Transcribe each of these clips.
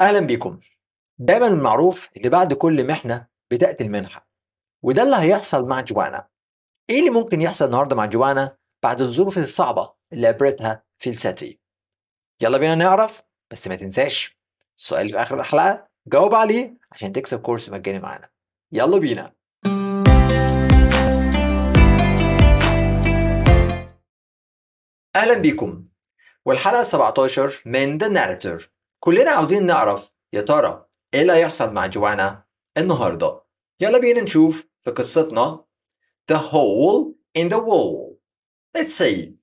أهلا بيكم دايما المعروف إن بعد كل محنة بتأتي المنحة وده اللي هيحصل مع جوانا إيه اللي ممكن يحصل النهاردة مع جوانا بعد الظروف الصعبة اللي قابلتها الساتي يلا بينا نعرف بس ما تنساش السؤال في آخر الحلقة جاوب عليه عشان تكسب كورس مجاني معانا يلا بينا أهلا بيكم والحلقة 17 من The Narrator كلنا عاوزين نعرف يا ترى ايه اللي هيحصل مع جوانا النهارده يلا بينا نشوف في قصتنا The Hole in the Wall Let's see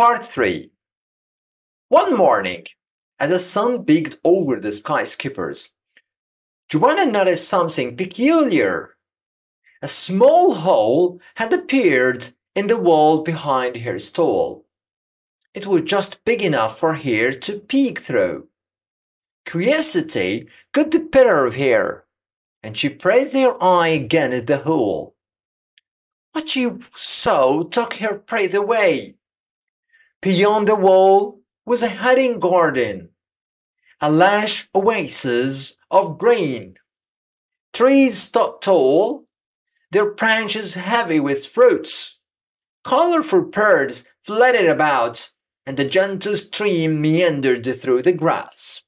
Part 3 One morning, as the sun peeked over the skyscrapers, Joanna noticed something peculiar. A small hole had appeared in the wall behind her stall. It was just big enough for her to peek through. Curiosity got the better of her, and she praised her eye again at the hole. What she saw took her breath away. Beyond the wall was a hiding garden, a lush oasis of green. Trees stood tall, their branches heavy with fruits. Colorful birds flitted about, and a gentle stream meandered through the grass.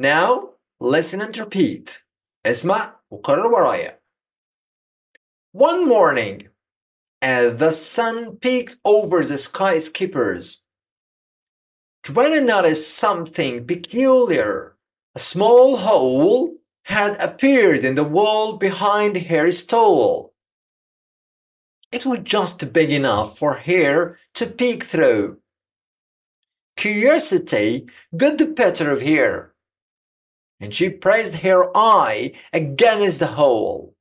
Now listen and repeat. اسمع وكرر ورايا. One morning, as the sun peeked over the skyscrapers, Joanna noticed something peculiar. A small hole had appeared in the wall behind her stall. It was just big enough for her to peek through. Curiosity got the better of her, and she pressed her eye against the hole.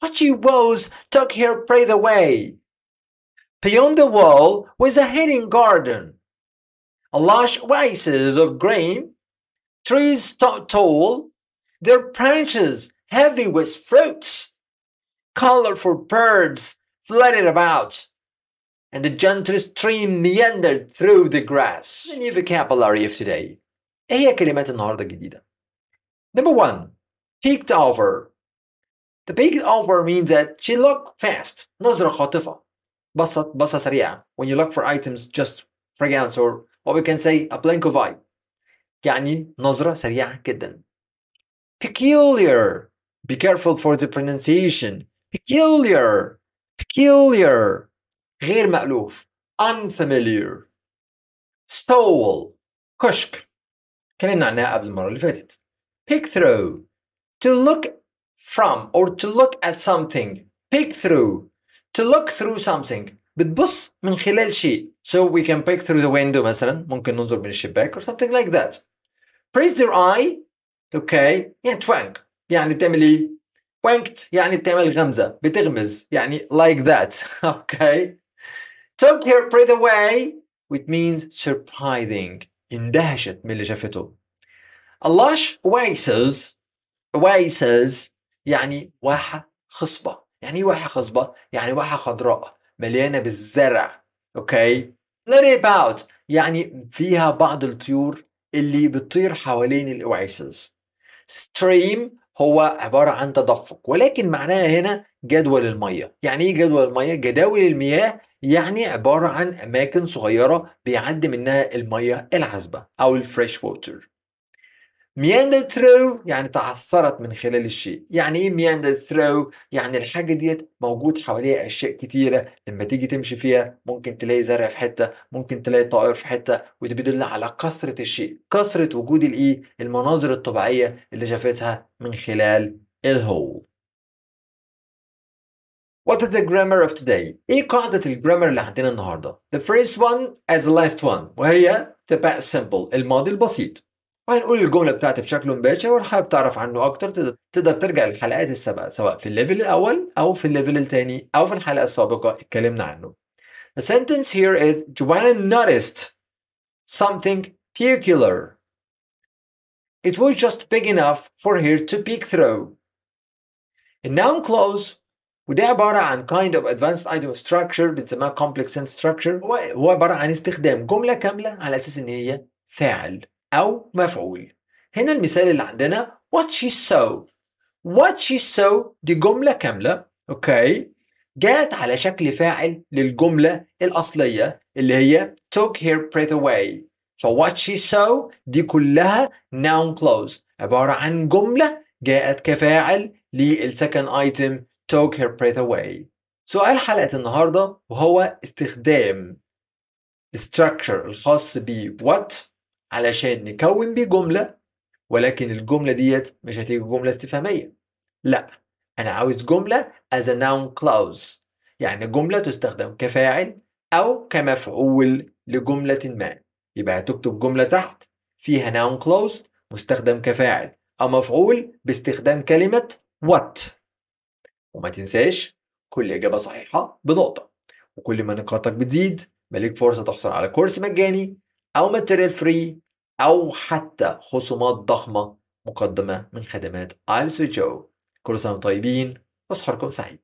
What she was took her breath away. Beyond the wall was a hidden garden. A lush oasis of grain, trees tall, their branches heavy with fruits. Colorful birds flitted about, and the gentle stream meandered through the grass. The new vocabulary of today. ايه هي كلمات النهارده الجديده number one peaked over the peaked over means that she looked fast نظرة خاطفة, بصت بصه سريعه when you look for items just for glance or what we can say a blank of eye يعني نظرة سريعة جدا peculiar be careful for the pronunciation peculiar peculiar غير مألوف unfamiliar stole كشك تكلمنا عنها قبل المرة اللي فاتت pick through to look from or to look at something pick through to look through something بتبص من خلال شيء so we can pick through the window مثلا ممكن ننظر من الشباك or something like that praise their eye okay يعني twang يعني بتعمل ايه wanked يعني بتعمل غمزة بتغمز يعني like that okay took her breath away which means surprising اندهشت من اللي شافته الله ويسز ويسز يعني واحة خصبة يعني ايه واحة خصبة؟ يعني واحة خضراء مليانة بالزرع اوكي okay. about يعني فيها بعض الطيور اللي بتطير حوالين الاواسيس stream هو عبارة عن تدفق ولكن معناها هنا جدول المية يعني ايه جدول المية؟ جداول المياه يعني عبارة عن أماكن صغيرة بيعدي منها المية العذبة أو الفريش ووتر meandered ثرو يعني تعثرت من خلال الشيء يعني ايه meandered ثرو يعني الحاجة ديت موجود حواليها أشياء كتيرة لما تيجي تمشي فيها ممكن تلاقي زرع في حتة ممكن تلاقي طائر في حتة وده بيدل على كثرة الشيء كثرة وجود الإيه المناظر الطبيعية اللي شافتها من خلال الهول What is the grammar of today? ايه قاعدة الجرامر اللي عندنا النهاردة؟ The first one as the last one وهي the past simple الماضي البسيط وهنقول الجملة بتاعتي بشكل مباشر ولو حابب تعرف عنه أكتر تقدر ترجع للحلقات السابقة سواء في الليفل الأول أو في الليفل الثاني أو في الحلقة السابقة اتكلمنا عنه. The sentence here is Joanna noticed something peculiar. It was just big enough for her to peek through. noun clause وده عبارة عن kind of advanced item of structure بنسميها complex sentence structure هو عبارة عن استخدام جملة كاملة على أساس إن هي فاعل أو مفعول هنا المثال اللي عندنا what she saw what she saw دي جملة كاملة أوكي جات على شكل فاعل للجملة الأصلية اللي هي took her breath away ف what she saw دي كلها noun clause عبارة عن جملة جاءت كفاعل للسكند item took her breath away سؤال حلقة النهاردة وهو استخدام structure الخاص ب what علشان نكون بيه جملة ولكن الجملة ديت مش هتيجي جملة استفهامية لا أنا عاوز جملة as a noun clause يعني جملة تستخدم كفاعل أو كمفعول لجملة ما يبقى هتكتب جملة تحت فيها noun clause مستخدم كفاعل أو مفعول باستخدام كلمة what وما تنساش كل إجابة صحيحة بنقطة وكل ما نقاطك بتزيد مالك فرصة تحصل على كورس مجاني أو ماتيريال فري أو حتى خصومات ضخمة مقدمة من خدمات آل سويتشو كل سنة طيبين وصحركم سعيد